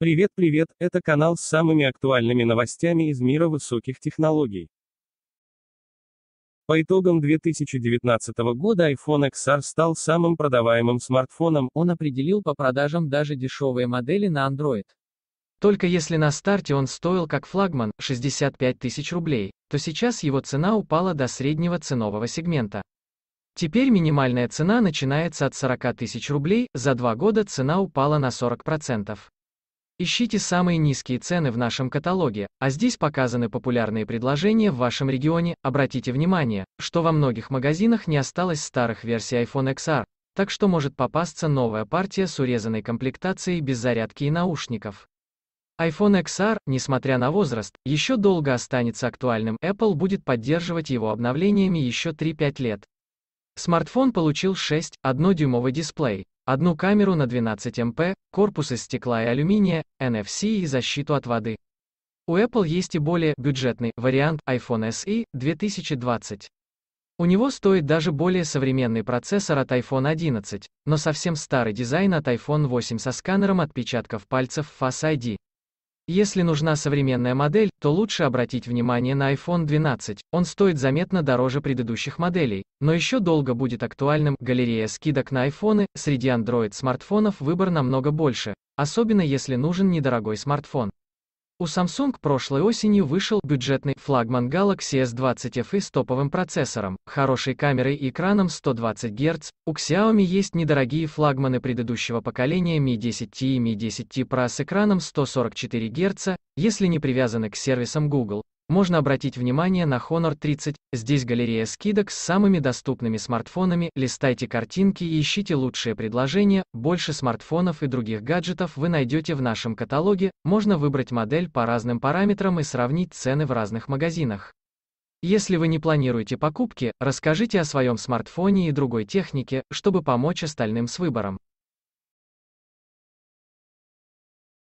Привет, привет, это канал с самыми актуальными новостями из мира высоких технологий. По итогам 2019 года iPhone XR стал самым продаваемым смартфоном, он определил по продажам даже дешевые модели на Android. Только если на старте он стоил как флагман, 65 тысяч рублей, то сейчас его цена упала до среднего ценового сегмента. Теперь минимальная цена начинается от 40 тысяч рублей, за два года цена упала на 40%. Ищите самые низкие цены в нашем каталоге, а здесь показаны популярные предложения в вашем регионе. Обратите внимание, что во многих магазинах не осталось старых версий iPhone XR, так что может попасться новая партия с урезанной комплектацией без зарядки и наушников. iPhone XR, несмотря на возраст, еще долго останется актуальным, Apple будет поддерживать его обновлениями еще 3-5 лет. Смартфон получил 6,1-дюймовый дисплей, одну камеру на 12 МП, корпус из стекла и алюминия, NFC и защиту от воды. У Apple есть и более бюджетный вариант iPhone SE 2020. У него стоит даже более современный процессор от iPhone 11, но совсем старый дизайн от iPhone 8 со сканером отпечатков пальцев Face ID. Если нужна современная модель, то лучше обратить внимание на iPhone 12. Он стоит заметно дороже предыдущих моделей, но еще долго будет актуальным. Галерея скидок на iPhone, среди Android-смартфонов выбор намного больше, особенно если нужен недорогой смартфон. У Samsung прошлой осенью вышел бюджетный флагман Galaxy S20 FE с топовым процессором, хорошей камерой и экраном 120 Гц. У Xiaomi есть недорогие флагманы предыдущего поколения Mi 10T и Mi 10T Pro с экраном 144 Гц, если не привязаны к сервисам Google можно обратить внимание на Honor 30. Здесь галерея скидок с самыми доступными смартфонами, листайте картинки и ищите лучшие предложения, больше смартфонов и других гаджетов вы найдете в нашем каталоге, можно выбрать модель по разным параметрам и сравнить цены в разных магазинах. Если вы не планируете покупки, расскажите о своем смартфоне и другой технике, чтобы помочь остальным с выбором.